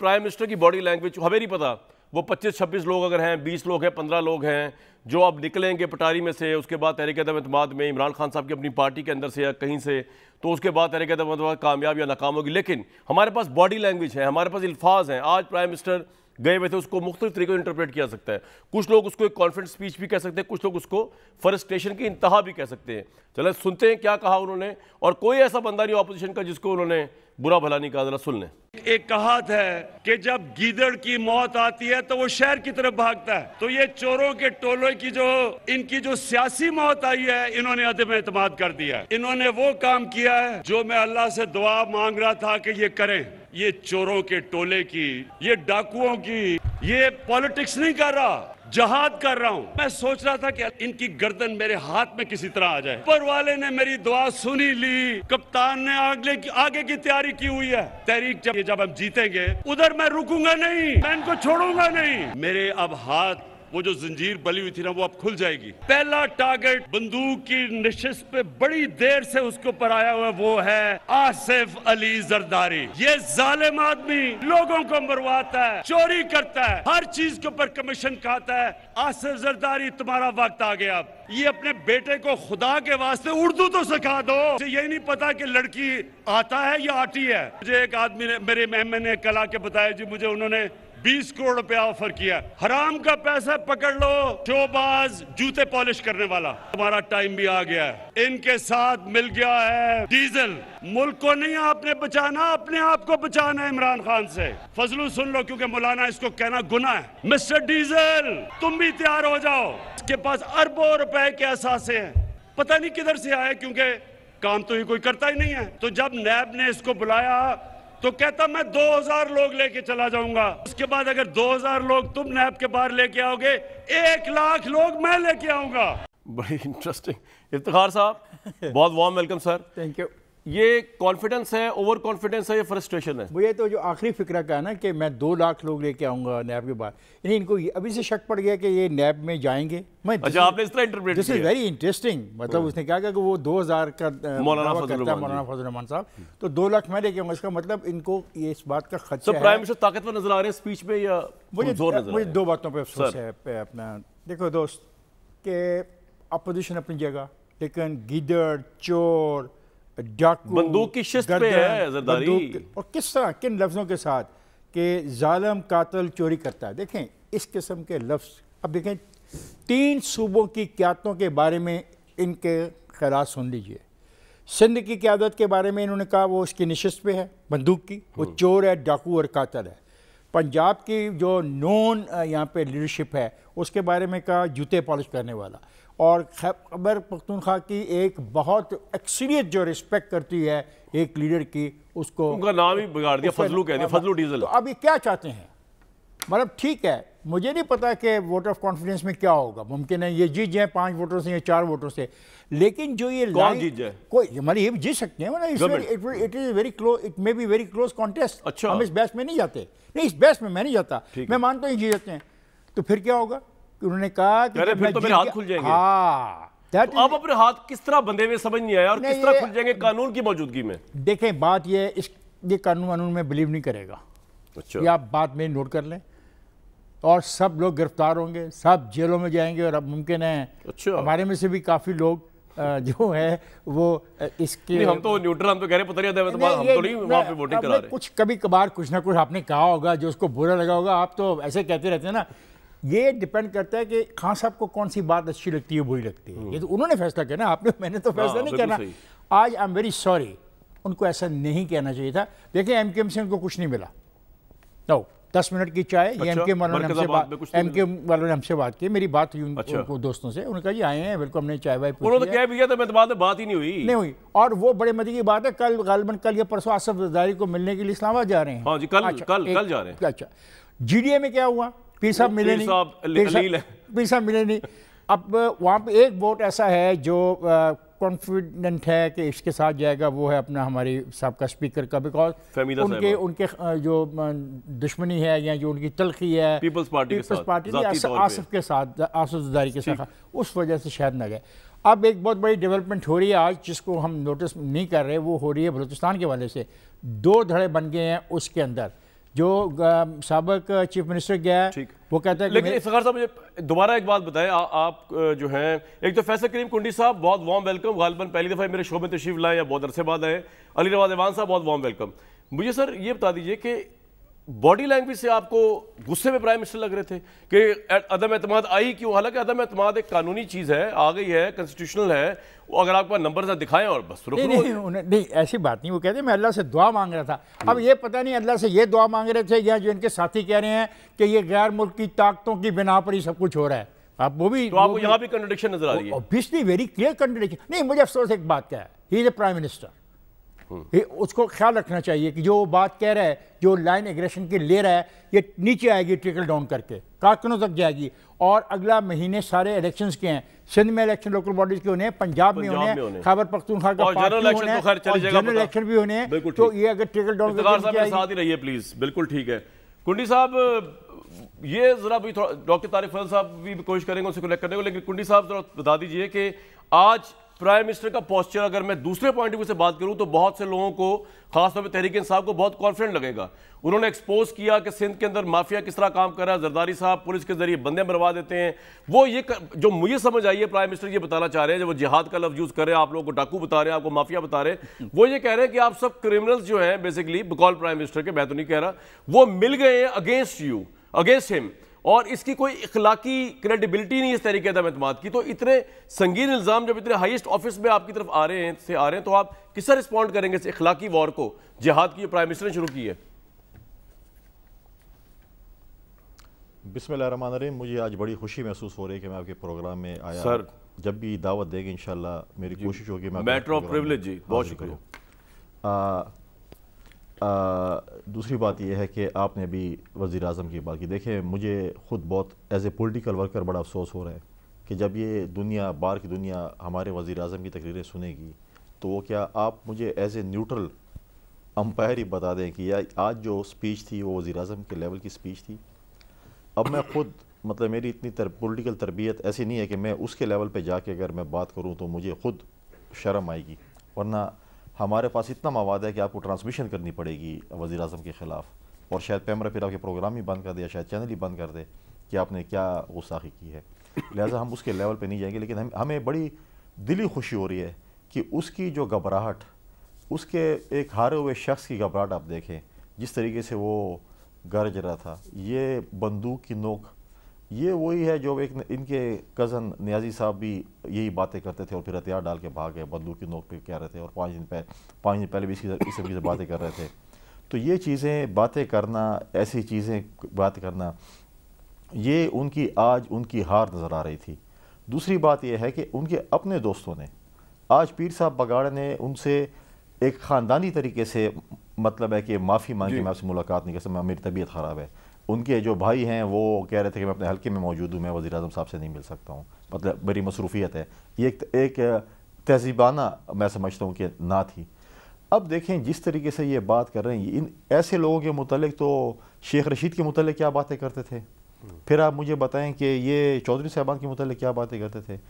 Prime minister की body language हमें नहीं पता वो 25-26 लोग अगर हैं 20 लोग हैं 15 लोग हैं जो अब निकलेंगे पटारी में से उसके बाद तहरीक अदम में इमरान खान साहब की अपनी पार्टी के अंदर से या कहीं से तो उसके बाद तहरीक अदम कामयाब या नाकाम होगी लेकिन हमारे पास बॉडी लैंग्वेज है हमारे पास अल्फाज हैं आज प्राइम मिनिस्टर गए हुए थे उसको मुख्तु तरीके से इंटरप्रेट किया सकता है कुछ लोग उसको एक कॉन्फिडेंस स्पीच भी कह सकते हैं कुछ लोग उसको फ्रस्ट्रेशन की इंतहा भी कह सकते हैं चले सुनते हैं क्या कहा उन्होंने और कोई ऐसा बंदा नहीं ऑपोजिशन का जिसको उन्होंने बुरा भला नहीं कहा सुन लें एक कहात है कि जब गीदड़ की मौत आती है तो वो शहर की तरफ भागता है तो ये चोरों के टोलों मुल्क की जो इनकी जो सियासी मौत आई है इन्होंने अदम एतमाद कर दिया है इन्होंने वो काम किया है जो मैं अल्लाह से दुआ मांग रहा था कि ये करें ये चोरों के टोले की ये डाकुओं की ये पॉलिटिक्स नहीं कर रहा जहाद कर रहा हूँ मैं सोच रहा था कि इनकी गर्दन मेरे हाथ में किसी तरह आ जाए पर वाले ने मेरी दुआ सुनी ली कप्तान ने आगे की आगे की तैयारी की हुई है तहरीक जब जब हम जीतेंगे उधर मैं रुकूंगा नहीं मैं इनको छोड़ूंगा नहीं मेरे अब हाथ वो जो जंजीर बली हुई थी ना वो अब खुल जाएगी पहला टारगेट बंदूक की नशिश पे बड़ी देर से उसके ऊपर आया हुआ वो है आसिफ अली जरदारी ये जालिम आदमी लोगों को मरवाता है चोरी करता है हर चीज के ऊपर कमीशन खाता है आसिफ जरदारी तुम्हारा वक्त आ गया अब ये अपने बेटे को खुदा के वास्ते उर्दू तो सिखा दो यही नहीं पता कि लड़की आता है या आती है मुझे एक आदमी ने मेरे मेहमान ने कला के बताया जी मुझे उन्होंने बीस करोड़ रुपया ऑफर किया हराम का पैसा पकड़ लो शोबाज जूते पॉलिश करने वाला हमारा टाइम भी आ गया है इनके साथ मिल गया है डीजल मुल्क को नहीं आपने बचाना अपने आप को बचाना है इमरान खान से फजलू सुन लो क्योंकि मौलाना इसको कहना गुना है मिस्टर डीजल तुम भी तैयार हो जाओ इसके पास अरबों रुपए के असासे हैं पता नहीं किधर से आए क्योंकि काम तो ये कोई करता ही नहीं है तो जब नैब ने इसको बुलाया तो कहता मैं 2000 लोग लेके चला जाऊंगा उसके बाद अगर 2000 लोग तुम नैब के बाहर लेके आओगे एक लाख लोग मैं लेके आऊंगा बड़ी इंटरेस्टिंग इफ्तार साहब बहुत warm welcome sir thank you ये कॉन्फिडेंस है ओवर कॉन्फिडेंस है या फ्रस्ट्रेशन है भैया तो जो आखिरी फिक्र का है ना कि मैं दो लाख लोग लेके आऊंगा नैब के बाद यानी इनको अभी से शक पड़ गया कि ये नैब में जाएंगे मैं अच्छा आपने इस तरह interpret this is very interesting मतलब हाँ। उसने क्या कहा कि वो 2000 का मौलाना फजल रहमान साहब तो दो लाख मैं लेके आऊंगा इसका मतलब इनको ये इस बात का खर्चा प्राइम मिनिस्टर ताकतवर नजर आ रहे हैं स्पीच में या मुझे मुझे दो बातों पर अफसोस है अपना देखो दोस्त के अपोजिशन अपनी जगह लेकिन गिदड़ चोर बंदूक की शिस्त पे है जरदारी और किस तरह किन लफ्ज़ों के साथ के जालम कातल चोरी करता है देखें इस किस्म के लफ्ज़ अब देखें तीन सूबों की क्यादतों के बारे में इनके खिलाफ सुन लीजिए सिंध की क्यादत के बारे में इन्होंने कहा वो उसकी नशस्त पे है बंदूक की वो हाँ। चोर है डाकू और कातल है पंजाब की जो नॉन यहाँ पे लीडरशिप है उसके बारे में कहा जूते पॉलिश करने वाला और खैबर पख्तूनख्वा की एक बहुत अक्सरियत जो रिस्पेक्ट करती है एक लीडर की उसको उनका नाम ही बिगाड़ दिया फजलू कह दिया फजलू डीजल तो अभी क्या चाहते हैं मतलब ठीक है मुझे नहीं पता कि वोट ऑफ कॉन्फिडेंस में क्या होगा मुमकिन है ये जीत जाए पांच वोटों से या चार वोटों से लेकिन जो ये कौन जीत जाए कोई हमारे ये भी जीत सकते हैं it it is very close it may be very close contest अच्छा हम इस बैच में नहीं जाते नहीं इस बैच में मैं नहीं जाता मैं मानता हूँ जीत जाते हैं तो फिर क्या होगा कि उन्होंने कहा कि तो मेरे हाथ खुल जाएंगे हाँ तो अब अपने हाथ किस तरह बंधे हुए समझ नहीं आया और किस तरह खुल जाएंगे कानून की मौजूदगी में देखें बात यह इस ये कानून वानून में बिलीव नहीं करेगा अच्छा। ये आप बात में नोट कर लें और सब लोग गिरफ्तार होंगे सब जेलों में जाएंगे और अब मुमकिन है अच्छा। हमारे में से भी काफ़ी लोग जो है वो इसके हम तो न्यूट्रल हम तो कह रहे पता नहीं, हम तो नहीं वहाँ पे वोटिंग करा रहे कुछ कभी कभार कुछ ना कुछ आपने कहा होगा जो उसको बुरा लगा होगा आप तो ऐसे कहते रहते हैं ना ये डिपेंड करता है कि खान साहब को कौन सी बात अच्छी लगती है बुरी लगती है हम्म। ये तो उन्होंने फैसला किया ना आपने मैंने तो फैसला हाँ, नहीं करना आज आई एम वेरी सॉरी उनको ऐसा नहीं कहना चाहिए था देखिए एम के एम से उनको कुछ नहीं मिला नो दस मिनट की चाय अच्छा, एम के वालों ने हमसे बात एम के वालों ने हमसे बात की मेरी बात हुई अच्छा, उनको दोस्तों से उनका ये आए हैं बिल्कुल हमने चाय वाय उन्होंने तो क्या भी था मैं तो बाद बात ही नहीं हुई नहीं हुई और वो बड़े मजे की बात है कल गालबन कल या परसों आसफारी को मिलने के लिए इस्लामा हाँ अच्छा, जा रहे हैं अच्छा जी कल कल में क्या हुआ पीर साहब मिले नहीं पीर साहब मिले नहीं अब वहाँ पे एक वोट ऐसा है जो कॉन्फिडेंट है कि इसके साथ जाएगा वो है अपना हमारी सबका स्पीकर का बिकॉज उनके उनके जो दुश्मनी है या जो उनकी तलखी है पीपल्स पार्टी पीपल्स पार्टी आसफ के साथ आसफ जदारी के साथ उस वजह से शायद ना गए अब एक बहुत बड़ी डेवलपमेंट हो रही है आज जिसको हम नोटिस नहीं कर रहे वो हो रही है बलूचिस्तान के वाले से दो धड़े बन गए हैं उसके अंदर जो सबक चीफ मिनिस्टर गया है वो कहते हैं लेकिन इफ्तार साहब मुझे दोबारा एक बात बताएं आप जो हैं एक तो फैसल करीम कुंडी साहब बहुत वार्म वेलकम गालबन पहली दफ़ा मेरे शो में तशीफ लाए या बहुत अरसे बाद आए अली रवाज़ एवान साहब बहुत वार्म वेलकम मुझे सर ये बता दीजिए कि बॉडी लैंग्वेज से आपको गुस्से में प्राइम मिनिस्टर लग रहे थे कि अदम अतमाद आई क्यों हालांकि अदम अतमाद एक कानूनी चीज़ है आ गई है कॉन्स्टिट्यूशनल है वो अगर आपका नंबर सा दिखाएं और बस रुक नहीं, नहीं, नहीं, नहीं ऐसी बात नहीं वो कहते मैं अल्लाह से दुआ मांग रहा था हम्म। अब ये पता नहीं अल्लाह से ये दुआ मांग रहे थे या जो इनके साथी कह रहे हैं कि ये गैर मुल्क की ताकतों की बिना पर ही सब कुछ हो रहा है आप वो भी तो यहाँ भी कंट्रोडिक्शन नजर आ रही है वेरी क्लियर कंट्रोडिक्शन नहीं मुझे अफसोस एक बात क्या है प्राइम मिनिस्टर उसको ख्याल रखना चाहिए कि जो बात कह रहा है जो लाइन एग्रेशन की ले रहा है ये नीचे आएगी ट्रिकल डाउन करके कारकनों तक जाएगी और अगला महीने सारे इलेक्शंस के हैं सिंध में इलेक्शन लोकल बॉडीज के होने हैं पंजाब में होने खैबर पख्तूनख्वा का तो जनरल इलेक्शन भी होने तो ये अगर ट्रिकल डाउन रहिए प्लीज बिल्कुल ठीक है कुंडी साहब ये ज़रा भी थोड़ा डॉक्टर तारिफ साहब भी कोशिश करेंगे उनसे कनेक्ट करने को लेकिन कुंडी साहब ज़रा बता दीजिए कि आज प्राइम मिनिस्टर का पॉस्चर अगर मैं दूसरे पॉइंट ऑफ व्यू से बात करूं तो बहुत से लोगों को खासतौर पर तहरीक इंसाफ को बहुत कॉन्फिडेंट लगेगा उन्होंने एक्सपोज किया कि सिंध के अंदर माफिया किस तरह काम कर रहा है जरदारी साहब पुलिस के जरिए बंदे मरवा देते हैं वो ये कर, जो मुझे समझ आई है प्राइम मिनिस्टर ये बताना चाह रहे हैं जब वो जिहाद का लफ्ज यूज़ कर रहे हैं आप लोगों को डाकू बता रहे हैं आपको माफिया बता रहे हैं वो ये कह रहे हैं कि आप सब क्रिमिनल्स जो हैं बेसिकली बकौल प्राइम मिनिस्टर के मैं तो नहीं कह रहा वो मिल गए हैं अगेंस्ट यू अगेंस्ट हिम और इसकी कोई इखलाकी क्रेडिबिलिटी नहीं इस तरीके से अहतमाद की तो इतने संगीन इल्ज़ाम जब इतने हाइस्ट ऑफिस में आपकी तरफ आ रहे हैं से आ रहे हैं तो आप किससे रिस्पॉन्ड करेंगे इस इखलाकी वॉर को जिहाद की प्राइम मिनिस्टर ने शुरू की है बिसमिल रहीम मुझे आज बड़ी खुशी महसूस हो रही है कि मैं आपके प्रोग्राम में आया सर जब भी दावत देंगे इन मेरी कोशिश होगी मैं मैटर ऑफ प्रिविलेज जी बहुत शुक्रिया दूसरी बात यह है कि आपने अभी वज़ी अजम की बात की देखें मुझे ख़ुद बहुत एज ए पोलिटिकल वर्कर बड़ा अफसोस हो रहा है कि जब ये दुनिया बाहर की दुनिया हमारे वज़ी अजम की तकरीरें सुनेगी तो वो क्या आप मुझे एज ए न्यूट्रल अम्पायर ही बता दें कि या आज जो स्पीच थी वो वज़ी अजम के लेवल की स्पीच थी अब मैं ख़ुद मतलब मेरी इतनी तर, पोलिटिकल तरबियत ऐसी नहीं है कि मैं उसके लेवल पर जाके अगर मैं बात करूँ तो मुझे ख़ुद शर्म आएगी वरना हमारे पास इतना मवाद है कि आपको ट्रांसमिशन करनी पड़ेगी वज़ी अजम के ख़िलाफ़ और शायद पैमरा फिर आपके प्रोग्राम ही बंद कर दे या शायद चैनल ही बंद कर दे कि आपने क्या गुस्साखी की है लिहाजा हम उसके लेवल पर नहीं जाएंगे लेकिन हम हमें बड़ी दिली खुशी हो रही है कि उसकी जो घबराहट उसके एक हारे हुए शख्स की घबराहट आप देखें जिस तरीके से वो गरज रहा था ये बंदूक की नोक ये वही है जो एक इनके कज़न न्याजी साहब भी यही बातें करते थे और फिर हथियार डाल के भाग गए बंदूक की नोक पे कह रहे थे और पाँच दिन पहले पाँच दिन पहले भी इसी इस तरीके से बातें कर रहे थे तो ये चीज़ें बातें करना ऐसी चीज़ें बात करना ये उनकी आज उनकी हार नज़र आ रही थी दूसरी बात यह है कि उनके अपने दोस्तों ने आज पीर साहब बगाड़ ने उनसे एक ख़ानदानी तरीके से मतलब है कि माफ़ी मांगी मैं आपसे मुलाकात नहीं कर सकता मेरी तबीयत ख़राब है उनके जो भाई हैं वो कह रहे थे कि मैं अपने हल्के में मौजूद हूँ मैं वजी अजम साहब से नहीं मिल सकता हूँ मतलब मेरी मसरूफियत है ये एक, एक तहजीबाना मैं समझता हूँ कि ना थी अब देखें जिस तरीके से ये बात कर रहे हैं इन ऐसे लोगों के मतलब तो शेख रशीद के मतलब क्या बातें करते थे फिर आप मुझे बताएं कि ये चौधरी साहबान के मतलब क्या बातें करते थे